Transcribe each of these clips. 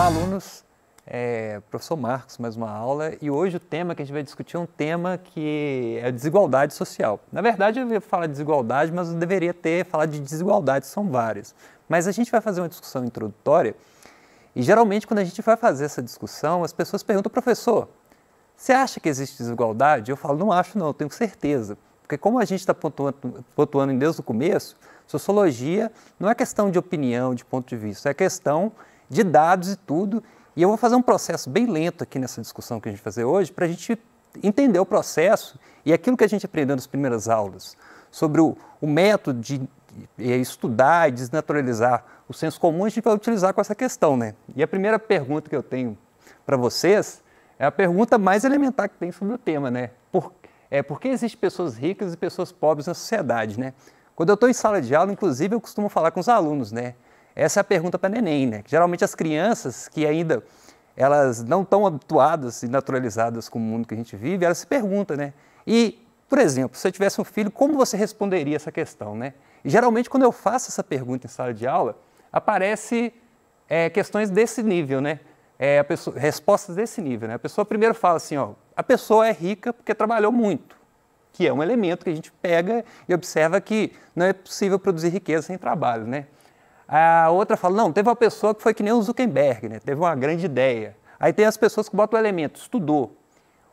Olá, alunos. É, professor Marcos, mais uma aula. E hoje o tema que a gente vai discutir é um tema que é desigualdade social. Na verdade, eu ia falar de desigualdade, mas eu deveria ter falado de desigualdades, são várias. Mas a gente vai fazer uma discussão introdutória e geralmente quando a gente vai fazer essa discussão, as pessoas perguntam, professor, você acha que existe desigualdade? Eu falo, não acho não, tenho certeza. Porque como a gente está pontuando, pontuando desde o começo, sociologia não é questão de opinião, de ponto de vista, é questão de dados e tudo. E eu vou fazer um processo bem lento aqui nessa discussão que a gente vai fazer hoje, para a gente entender o processo e aquilo que a gente aprendeu nas primeiras aulas sobre o, o método de é, estudar e desnaturalizar o senso comum, a gente vai utilizar com essa questão. Né? E a primeira pergunta que eu tenho para vocês é a pergunta mais elementar que tem sobre o tema, né? Por, é, por que existem pessoas ricas e pessoas pobres na sociedade, né? Quando eu estou em sala de aula, inclusive, eu costumo falar com os alunos, né? Essa é a pergunta para neném, né? Geralmente as crianças que ainda elas não estão habituadas e naturalizadas com o mundo que a gente vive, elas se perguntam, né? E, por exemplo, se eu tivesse um filho, como você responderia essa questão, né? E, geralmente quando eu faço essa pergunta em sala de aula, aparece é, questões desse nível, né? É, pessoa, respostas desse nível, né? A pessoa primeiro fala assim, ó, a pessoa é rica porque trabalhou muito, que é um elemento que a gente pega e observa que não é possível produzir riqueza sem trabalho, né? A outra fala, não, teve uma pessoa que foi que nem o Zuckerberg, né? teve uma grande ideia. Aí tem as pessoas que botam o elemento, estudou,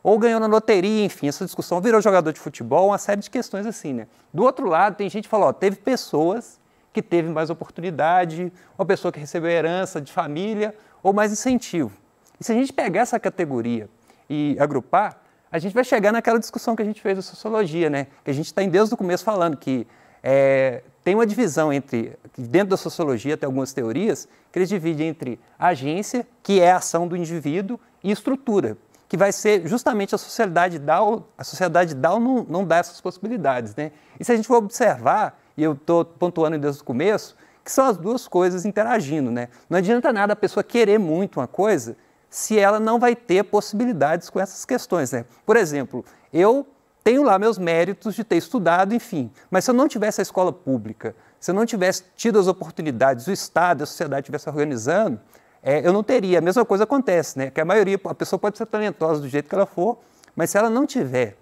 ou ganhou na loteria, enfim, essa discussão virou jogador de futebol, uma série de questões assim, né? Do outro lado, tem gente que fala, ó, teve pessoas que teve mais oportunidade, uma pessoa que recebeu herança de família, ou mais incentivo. E se a gente pegar essa categoria e agrupar, a gente vai chegar naquela discussão que a gente fez da sociologia, né? Que a gente está desde o começo falando que é, tem uma divisão entre, dentro da sociologia, tem algumas teorias, que eles dividem entre agência, que é a ação do indivíduo, e estrutura, que vai ser justamente a sociedade DAO, a sociedade DAO não, não dá essas possibilidades. Né? E se a gente for observar, e eu estou pontuando desde o começo, que são as duas coisas interagindo. Né? Não adianta nada a pessoa querer muito uma coisa se ela não vai ter possibilidades com essas questões. Né? Por exemplo, eu tenho lá meus méritos de ter estudado, enfim. Mas se eu não tivesse a escola pública, se eu não tivesse tido as oportunidades, o Estado, a sociedade estivesse organizando, é, eu não teria. A mesma coisa acontece, né? Que a maioria, a pessoa pode ser talentosa do jeito que ela for, mas se ela não tiver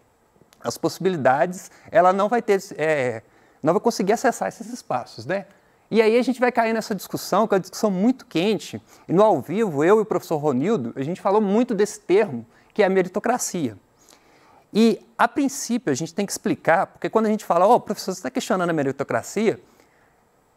as possibilidades, ela não vai ter, é, não vai conseguir acessar esses espaços, né? E aí a gente vai cair nessa discussão, que é uma discussão muito quente. E no ao vivo, eu e o professor Ronildo, a gente falou muito desse termo, que é a meritocracia. E, a princípio, a gente tem que explicar, porque quando a gente fala, ó, oh, professor, você está questionando a meritocracia,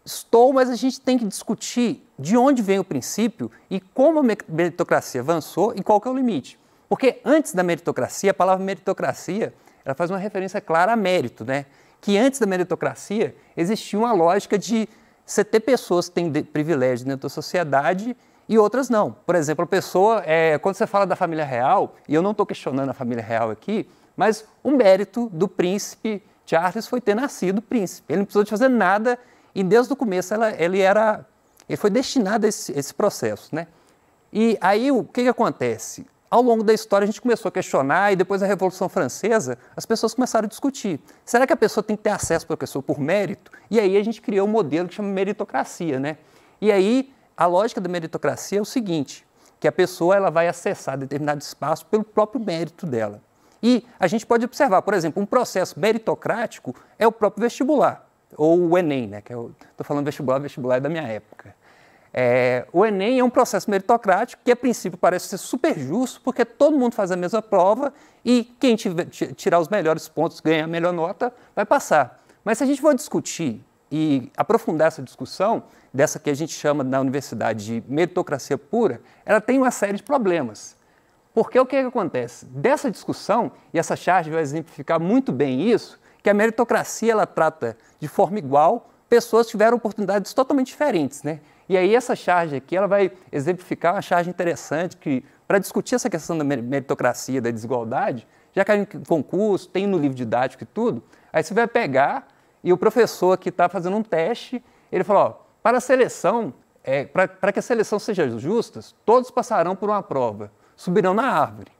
estou, mas a gente tem que discutir de onde vem o princípio e como a meritocracia avançou e qual que é o limite. Porque antes da meritocracia, a palavra meritocracia, ela faz uma referência clara a mérito, né? Que antes da meritocracia existia uma lógica de você ter pessoas que têm privilégio dentro da sociedade e outras não. Por exemplo, a pessoa, é, quando você fala da família real, e eu não estou questionando a família real aqui, mas o mérito do príncipe Charles foi ter nascido príncipe. Ele não precisou de fazer nada e desde o começo ela, ele era, ele foi destinado a esse, esse processo, né? E aí o que, que acontece? Ao longo da história a gente começou a questionar e depois da Revolução Francesa as pessoas começaram a discutir. Será que a pessoa tem que ter acesso para a pessoa por mérito? E aí a gente criou um modelo que chama meritocracia, né? E aí a lógica da meritocracia é o seguinte, que a pessoa ela vai acessar determinado espaço pelo próprio mérito dela. E a gente pode observar, por exemplo, um processo meritocrático é o próprio vestibular, ou o Enem, né? Que eu é estou falando vestibular, vestibular é da minha época. É, o Enem é um processo meritocrático que, a princípio, parece ser super justo, porque todo mundo faz a mesma prova e quem tiver, tirar os melhores pontos, ganhar a melhor nota, vai passar. Mas se a gente for discutir e aprofundar essa discussão, dessa que a gente chama na universidade de meritocracia pura, ela tem uma série de problemas. Porque o que, é que acontece? Dessa discussão, e essa charge vai exemplificar muito bem isso, que a meritocracia ela trata de forma igual pessoas que tiveram oportunidades totalmente diferentes, né? E aí essa charge aqui, ela vai exemplificar uma charge interessante que para discutir essa questão da meritocracia, da desigualdade, já que a gente concurso, tem no livro didático e tudo, aí você vai pegar e o professor que está fazendo um teste, ele fala, ó, para a seleção, é, para que a seleção seja justa, todos passarão por uma prova subirão na árvore.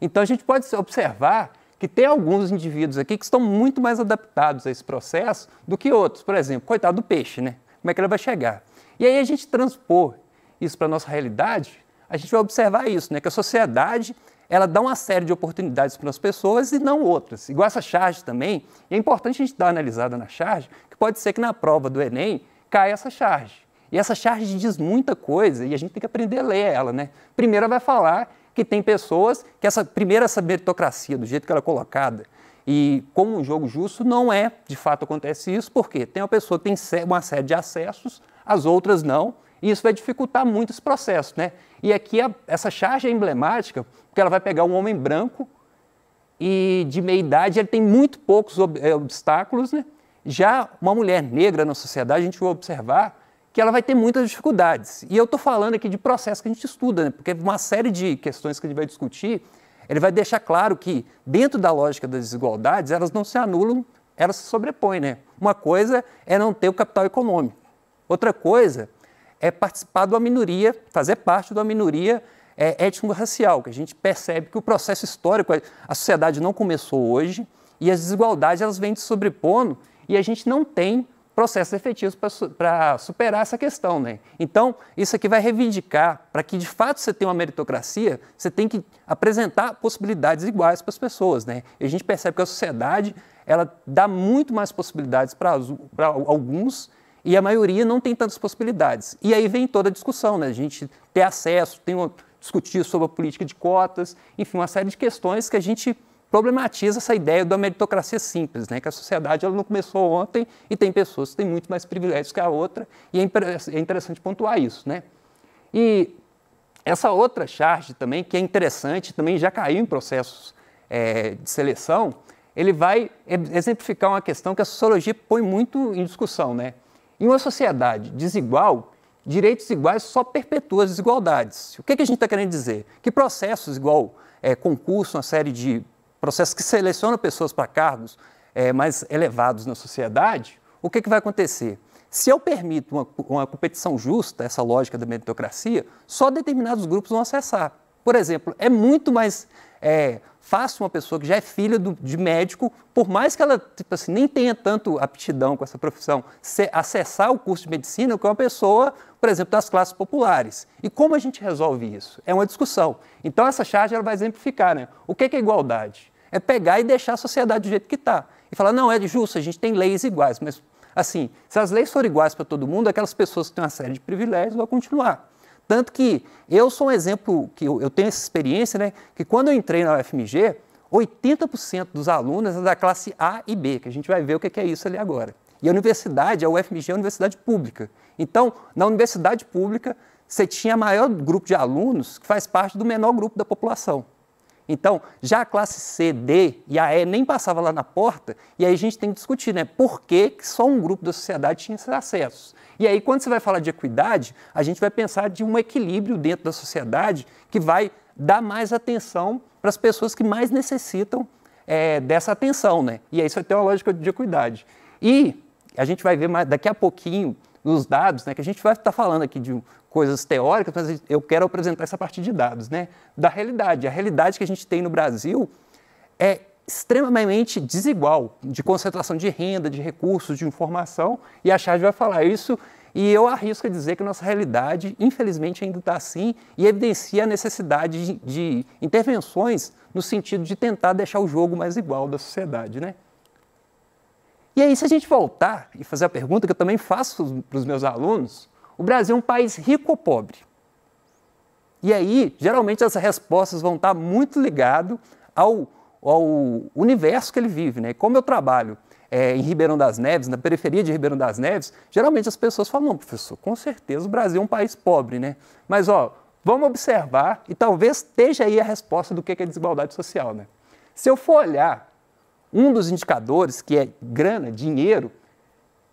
Então a gente pode observar que tem alguns indivíduos aqui que estão muito mais adaptados a esse processo do que outros. Por exemplo, coitado do peixe, né? Como é que ele vai chegar? E aí a gente transpor isso para a nossa realidade, a gente vai observar isso, né? Que a sociedade ela dá uma série de oportunidades para as pessoas e não outras. Igual essa charge também, é importante a gente dar uma analisada na charge, que pode ser que na prova do Enem caia essa charge. E essa charge diz muita coisa e a gente tem que aprender a ler ela, né? Primeiro ela vai falar que tem pessoas que essa primeira essa meritocracia, do jeito que ela é colocada, e como um jogo justo não é, de fato acontece isso, porque tem uma pessoa que tem uma série de acessos, as outras não, e isso vai dificultar muito esse processo, né? E aqui a, essa charge é emblemática, porque ela vai pegar um homem branco e de meia idade ele tem muito poucos ob, é, obstáculos, né? Já uma mulher negra na sociedade, a gente vai observar que ela vai ter muitas dificuldades. E eu estou falando aqui de processo que a gente estuda, né? porque uma série de questões que a gente vai discutir, ele vai deixar claro que, dentro da lógica das desigualdades, elas não se anulam, elas se sobrepõem. Né? Uma coisa é não ter o capital econômico, outra coisa é participar de uma minoria, fazer parte de uma minoria é, étnico-racial, que a gente percebe que o processo histórico, a sociedade não começou hoje, e as desigualdades elas vêm se sobrepondo, e a gente não tem processos efetivos para superar essa questão. Né? Então, isso aqui vai reivindicar, para que de fato você tenha uma meritocracia, você tem que apresentar possibilidades iguais para as pessoas. Né? E a gente percebe que a sociedade ela dá muito mais possibilidades para alguns e a maioria não tem tantas possibilidades. E aí vem toda a discussão, né? a gente ter acesso, tem um, discutir sobre a política de cotas, enfim, uma série de questões que a gente problematiza essa ideia da meritocracia simples, né? que a sociedade ela não começou ontem e tem pessoas que têm muito mais privilégios que a outra, e é, é interessante pontuar isso. Né? E essa outra charge também, que é interessante, também já caiu em processos é, de seleção, ele vai exemplificar uma questão que a sociologia põe muito em discussão. Né? Em uma sociedade desigual, direitos iguais só perpetuam as desigualdades. O que, que a gente está querendo dizer? Que processos igual é, concurso, uma série de processo que seleciona pessoas para cargos é, mais elevados na sociedade, o que, que vai acontecer? Se eu permito uma, uma, competição justa, essa lógica da meritocracia, só determinados grupos vão acessar. Por exemplo, é muito mais é, fácil uma pessoa que já é filha do, de médico, por mais que ela tipo assim, nem tenha tanto aptidão com essa profissão, se, acessar o curso de medicina que uma pessoa por exemplo, das classes populares. E como a gente resolve isso? É uma discussão. Então, essa charge ela vai exemplificar né? o que é, é igualdade. É pegar e deixar a sociedade do jeito que está. E falar, não, é justo, a gente tem leis iguais. Mas, assim, se as leis forem iguais para todo mundo, aquelas pessoas que têm uma série de privilégios vão continuar. Tanto que eu sou um exemplo, que eu, tenho essa experiência, né? Que quando eu entrei na UFMG, 80% dos alunos é da classe A e B, que a gente vai ver o que é, é isso ali agora. E a universidade, a UFMG, é uma universidade pública. Então, na universidade pública, você tinha maior grupo de alunos que faz parte do menor grupo da população. Então, já a classe C, D e a E nem passava lá na porta, e aí a gente tem que discutir, né? Por que, só um grupo da sociedade tinha esses acessos? E aí, quando você vai falar de equidade, a gente vai pensar de um equilíbrio dentro da sociedade que vai dar mais atenção para as pessoas que mais necessitam é, dessa atenção, né? E aí você vai ter uma lógica de equidade. E a gente vai ver mais, daqui a pouquinho nos dados, né, que a gente vai estar tá falando aqui de coisas teóricas, mas eu quero apresentar essa parte de dados, né, da realidade. A realidade que a gente tem no Brasil é extremamente desigual de concentração de renda, de recursos, de informação, e a Charge vai falar isso, e eu arrisco a dizer que nossa realidade, infelizmente, ainda está assim e evidencia a necessidade de, de intervenções no sentido de tentar deixar o jogo mais igual da sociedade, né? E aí, se a gente voltar e fazer a pergunta que eu também faço para os meus alunos, o Brasil é um país rico ou pobre? E aí, geralmente, as respostas vão estar muito ligadas ao, ao universo que ele vive. Né? Como eu trabalho é, em Ribeirão das Neves, na periferia de Ribeirão das Neves, geralmente as pessoas falam, não, professor, com certeza o Brasil é um país pobre, né? Mas, ó, vamos observar e talvez esteja aí a resposta do que é, é desigualdade social, né? Se eu for olhar um dos indicadores, que é grana, dinheiro,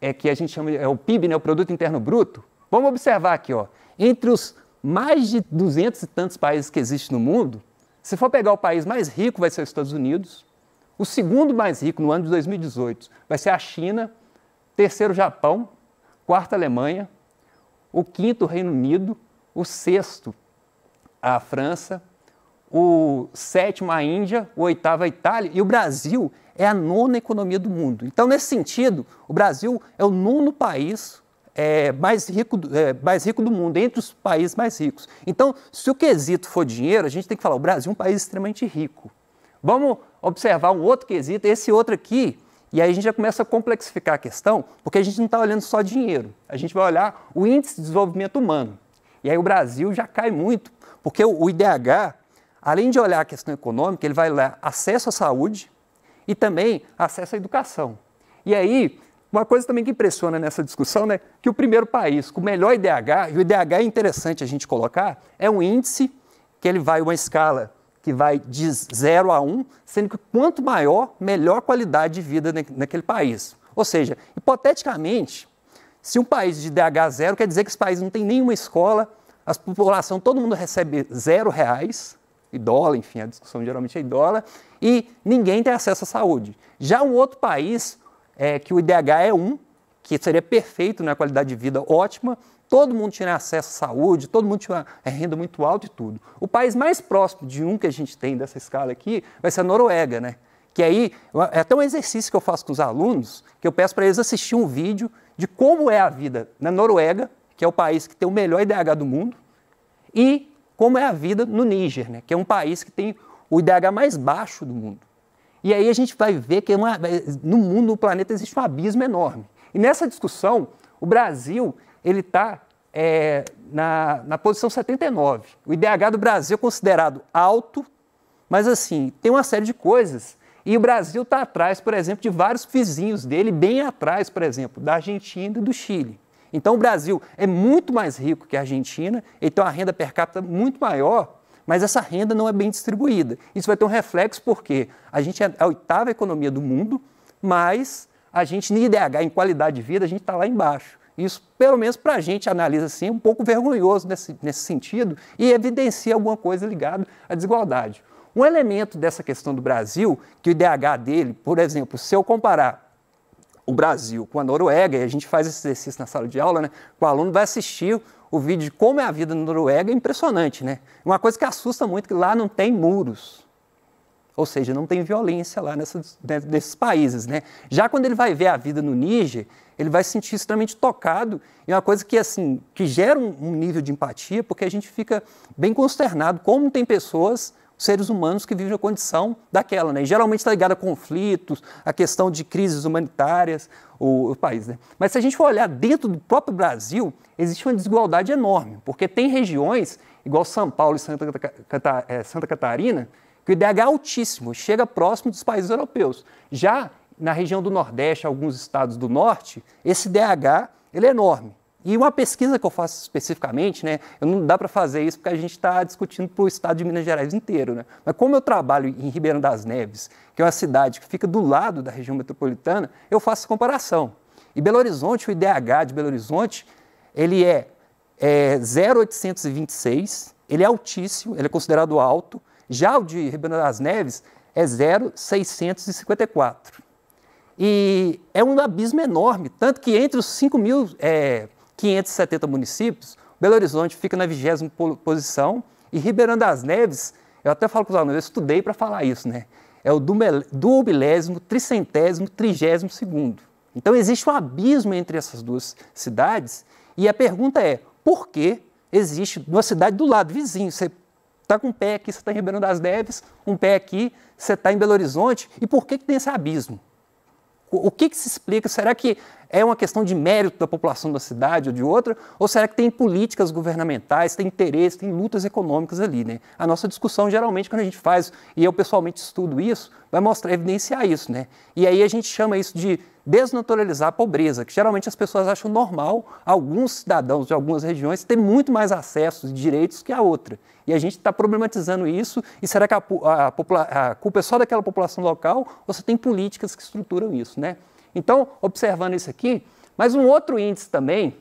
é que a gente chama é o PIB, né, o Produto Interno Bruto. Vamos observar aqui, ó, entre os mais de 200 e tantos países que existem no mundo, se for pegar o país mais rico, vai ser os Estados Unidos. O segundo mais rico no ano de 2018 vai ser a China. Terceiro, Japão. Quarto, Alemanha. O quinto, Reino Unido. O sexto, a França o sétimo a Índia, o oitavo a Itália e o Brasil é a nona economia do mundo. Então, nesse sentido, o Brasil é o nono país é, mais, rico, é, mais rico do mundo, entre os países mais ricos. Então, se o quesito for dinheiro, a gente tem que falar: o Brasil é um país extremamente rico. Vamos observar um outro quesito, esse outro aqui, e aí a gente já começa a complexificar a questão, porque a gente não está olhando só dinheiro, a gente vai olhar o índice de desenvolvimento humano. E aí o Brasil já cai muito, porque o IDH além de olhar a questão econômica, ele vai olhar acesso à saúde e também acesso à educação. E aí, uma coisa também que impressiona nessa discussão, né, que o primeiro país com o melhor IDH, e o IDH é interessante a gente colocar, é um índice que ele vai uma escala que vai de 0 a 1, um, sendo que quanto maior, melhor qualidade de vida naquele país. Ou seja, hipoteticamente, se um país de IDH zero, quer dizer que esse país não tem nenhuma escola, a população, todo mundo recebe zero reais, idola, enfim, a discussão geralmente é dólar e ninguém tem acesso à saúde. Já um outro país, é, que o IDH é um, que seria perfeito na né, qualidade de vida ótima, todo mundo tinha acesso à saúde, todo mundo tinha é, renda muito alta e tudo. O país mais próximo de um que a gente tem dessa escala aqui vai ser a Noruega, né? Que aí é até um exercício que eu faço com os alunos, que eu peço para eles assistirem um vídeo de como é a vida na Noruega, que é o país que tem o melhor IDH do mundo, e como é a vida no Níger, né? que é um país que tem o IDH mais baixo do mundo. E aí a gente vai ver que é uma, no mundo, no planeta, existe um abismo enorme. E nessa discussão, o Brasil ele está é, na, na posição 79. O IDH do Brasil é considerado alto, mas assim, tem uma série de coisas. E o Brasil está atrás, por exemplo, de vários vizinhos dele, bem atrás, por exemplo, da Argentina e do Chile. Então o Brasil é muito mais rico que a Argentina, ele tem uma renda per capita muito maior, mas essa renda não é bem distribuída. Isso vai ter um reflexo porque a gente é a oitava economia do mundo, mas a gente em IDH, em qualidade de vida, a gente está lá embaixo. Isso, pelo menos para a gente, analisa assim, é um pouco vergonhoso nesse, nesse sentido e evidencia alguma coisa ligada à desigualdade. Um elemento dessa questão do Brasil, que o IDH dele, por exemplo, se eu comparar o Brasil com a Noruega, e a gente faz esse exercício na sala de aula, né? O aluno vai assistir o vídeo de como é a vida na Noruega, é impressionante, né? É uma coisa que assusta muito que lá não tem muros. Ou seja, não tem violência lá né, nesses países, né? Já quando ele vai ver a vida no Níger, ele vai se sentir extremamente tocado, e é uma coisa que, assim, que gera um nível de empatia, porque a gente fica bem consternado como tem pessoas seres humanos que vivem a condição daquela. Né? E geralmente está ligado a conflitos, a questão de crises humanitárias, o, o país. Né? Mas se a gente for olhar dentro do próprio Brasil, existe uma desigualdade enorme, porque tem regiões, igual São Paulo e Santa, Cata, é, Santa Catarina, que o IDH é altíssimo, chega próximo dos países europeus. Já na região do Nordeste, alguns estados do Norte, esse IDH ele é enorme. E uma pesquisa que eu faço especificamente, né, não dá para fazer isso porque a gente está discutindo para o estado de Minas Gerais inteiro. Né? Mas como eu trabalho em Ribeirão das Neves, que é uma cidade que fica do lado da região metropolitana, eu faço essa comparação. E Belo Horizonte, o IDH de Belo Horizonte, ele é, é 0,826, ele é altíssimo, ele é considerado alto. Já o de Ribeirão das Neves é 0,654. E é um abismo enorme, tanto que entre os 5 mil é, 570 municípios, Belo Horizonte fica na vigésima posição e Ribeirão das Neves, eu até falo para os alunos, eu estudei para falar isso, né? É o duobilésimo, tricentésimo, trigésimo segundo. Então existe um abismo entre essas duas cidades e a pergunta é, por que existe uma cidade do lado vizinho? Você está com um pé aqui, você está em Ribeirão das Neves, um pé aqui, você está em Belo Horizonte, e por que, que tem esse abismo? O que, que se explica? Será que é uma questão de mérito da população da cidade ou de outra? Ou será que tem políticas governamentais, tem interesse, tem lutas econômicas ali? Né? A nossa discussão, geralmente, quando a gente faz, e eu pessoalmente estudo isso, vai mostrar, evidenciar isso. Né? E aí a gente chama isso de desnaturalizar a pobreza, que geralmente as pessoas acham normal alguns cidadãos de algumas regiões ter muito mais acesso e direitos que a outra. E a gente está problematizando isso, e será que a, a, a culpa é só daquela população local ou você tem políticas que estruturam isso? Né? Então, observando isso aqui, mas um outro índice também,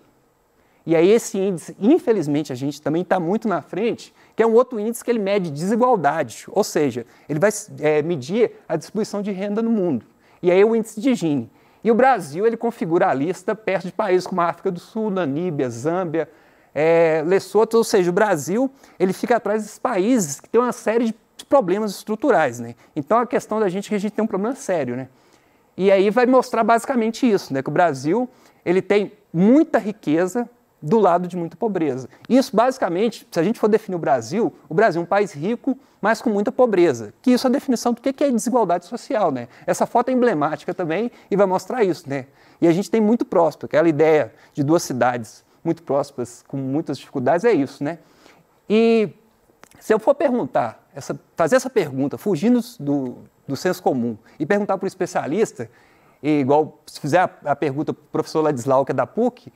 e aí esse índice, infelizmente, a gente também está muito na frente, que é um outro índice que ele mede desigualdade, ou seja, ele vai é, medir a distribuição de renda no mundo. E aí o índice de Gini. E o Brasil ele configura a lista perto de países como a África do Sul, Namíbia, Zâmbia, é, Lesoto, ou seja, o Brasil ele fica atrás desses países que tem uma série de problemas estruturais, né? Então a questão da gente é que a gente tem um problema sério, né? E aí vai mostrar basicamente isso, né? Que o Brasil ele tem muita riqueza, do lado de muita pobreza. Isso, basicamente, se a gente for definir o Brasil, o Brasil é um país rico, mas com muita pobreza. Que isso é a definição do que é desigualdade social, né? Essa foto é emblemática também e vai mostrar isso, né? E a gente tem muito próximo, aquela ideia de duas cidades muito próximas, com muitas dificuldades, é isso, né? E se eu for perguntar, essa, fazer essa pergunta, fugindo do, do senso comum, e perguntar para o especialista, e igual se fizer a, a pergunta para o professor Ladislau, que é da PUC,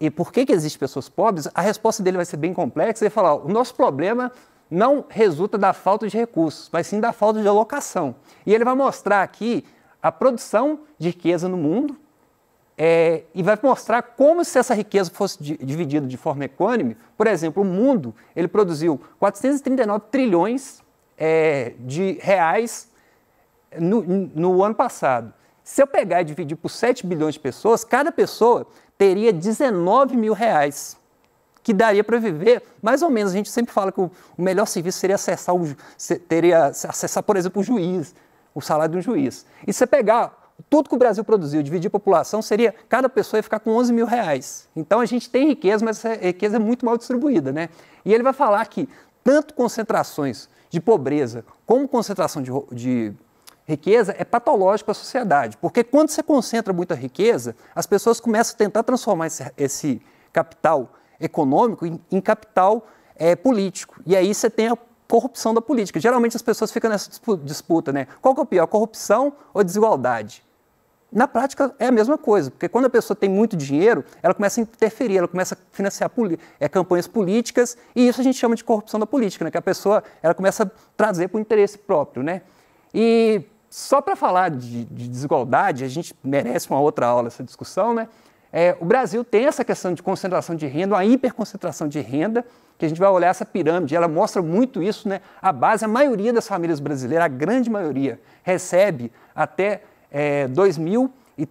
e por que, que existem pessoas pobres, a resposta dele vai ser bem complexa Ele falar: o nosso problema não resulta da falta de recursos, mas sim da falta de alocação. E ele vai mostrar aqui a produção de riqueza no mundo é, e vai mostrar como se essa riqueza fosse dividida de forma econômica. Por exemplo, o mundo ele produziu 439 trilhões é, de reais no, no ano passado. Se eu pegar e dividir por 7 bilhões de pessoas, cada pessoa teria 19 mil reais, que daria para viver mais ou menos. A gente sempre fala que o melhor serviço seria acessar, o, teria, acessar por exemplo, o juiz, o salário de um juiz. E se você pegar tudo que o Brasil produziu, dividir a população, seria cada pessoa ia ficar com 11 mil reais. Então a gente tem riqueza, mas essa riqueza é muito mal distribuída. Né? E ele vai falar que tanto concentrações de pobreza como concentração de, de riqueza é patológico para a sociedade, porque quando você concentra muita riqueza, as pessoas começam a tentar transformar esse, esse capital econômico em, em capital é, político. E aí você tem a corrupção da política. Geralmente as pessoas ficam nessa disputa, né? Qual que é o pior, corrupção ou desigualdade? Na prática é a mesma coisa, porque quando a pessoa tem muito dinheiro, ela começa a interferir, ela começa a financiar é, campanhas políticas, e isso a gente chama de corrupção da política, né? que a pessoa ela começa a trazer para o interesse próprio. Né? E só para falar de, de, desigualdade, a gente merece uma outra aula essa discussão, né? É, o Brasil tem essa questão de concentração de renda, uma hiperconcentração de renda, que a gente vai olhar essa pirâmide, ela mostra muito isso, né? A base, a maioria das famílias brasileiras, a grande maioria, recebe até é, 2 mil e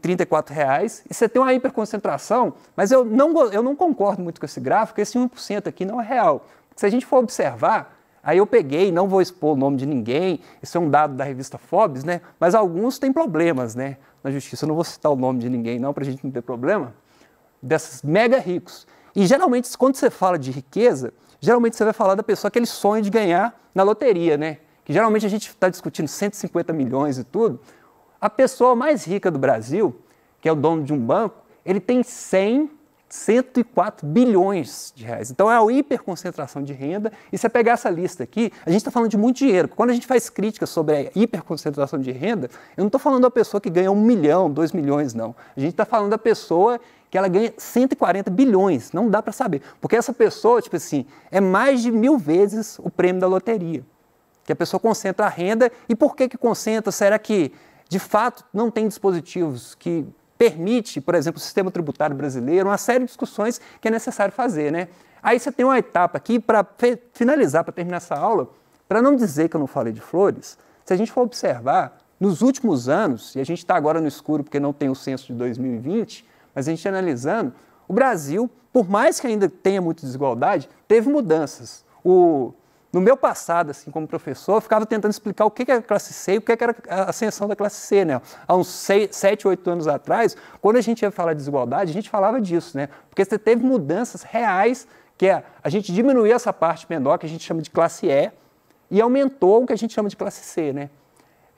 reais, e você tem uma hiperconcentração, mas eu não, eu não concordo muito com esse gráfico, esse 1% aqui não é real. Se a gente for observar, Aí eu peguei, não vou expor o nome de ninguém, isso é um dado da revista Forbes, né? Mas alguns têm problemas, né? Na justiça, eu não vou citar o nome de ninguém não, para a gente não ter problema, desses mega ricos. E geralmente, quando você fala de riqueza, geralmente você vai falar da pessoa que ele sonha de ganhar na loteria, né? Que geralmente a gente está discutindo 150 milhões e tudo. A pessoa mais rica do Brasil, que é o dono de um banco, ele tem 100 104 bilhões de reais. Então é a hiperconcentração de renda. E se você pegar essa lista aqui, a gente está falando de muito dinheiro. Quando a gente faz críticas sobre a hiperconcentração de renda, eu não estou falando da pessoa que ganha um milhão, dois milhões, não. A gente está falando da pessoa que ela ganha 140 bilhões. Não dá para saber. Porque essa pessoa, tipo assim, é mais de mil vezes o prêmio da loteria. Que a pessoa concentra a renda. E por que, que concentra? Será que de fato não tem dispositivos que permite, por exemplo, o sistema tributário brasileiro, uma série de discussões que é necessário fazer. Né? Aí você tem uma etapa aqui para finalizar, para terminar essa aula, para não dizer que eu não falei de flores, se a gente for observar, nos últimos anos, e a gente está agora no escuro porque não tem o censo de 2020, mas a gente analisando, o Brasil, por mais que ainda tenha muita desigualdade, teve mudanças. O no meu passado, assim, como professor, eu ficava tentando explicar o que era classe C e o que era a ascensão da classe C, né? Há uns 6, 7, 8 anos atrás, quando a gente ia falar de desigualdade, a gente falava disso, né? Porque você teve mudanças reais, que é a gente diminuiu essa parte menor, que a gente chama de classe E, e aumentou o que a gente chama de classe C, né?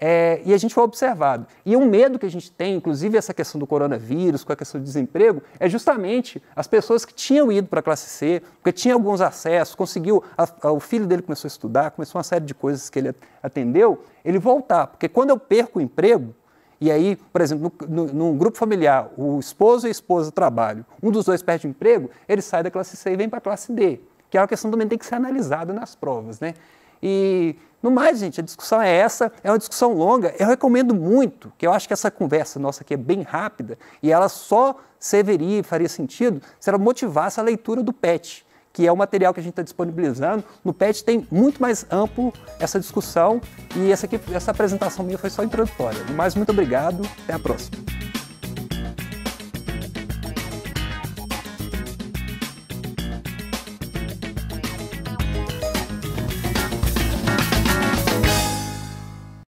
É, e a gente foi observado. E um medo que a gente tem, inclusive essa questão do coronavírus, com a questão do desemprego, é justamente as pessoas que tinham ido para a classe C, porque tinha alguns acessos, conseguiu, a, a, o filho dele começou a estudar, começou uma série de coisas que ele atendeu, ele voltar. Porque quando eu perco o emprego, e aí, por exemplo, no, no, num grupo familiar, o esposo e a esposa trabalham, um dos dois perde o emprego, ele sai da classe C e vem para a classe D, que é uma questão também que tem que ser analisada nas provas, né? E no mais, gente, a discussão é essa, é uma discussão longa. Eu recomendo muito, que eu acho que essa conversa nossa aqui é bem rápida e ela só serviria e faria sentido se ela motivasse a leitura do PET, que é o material que a gente está disponibilizando. No PET tem muito mais amplo essa discussão e essa, aqui, essa apresentação minha foi só introdutória. No mais, muito obrigado, até a próxima.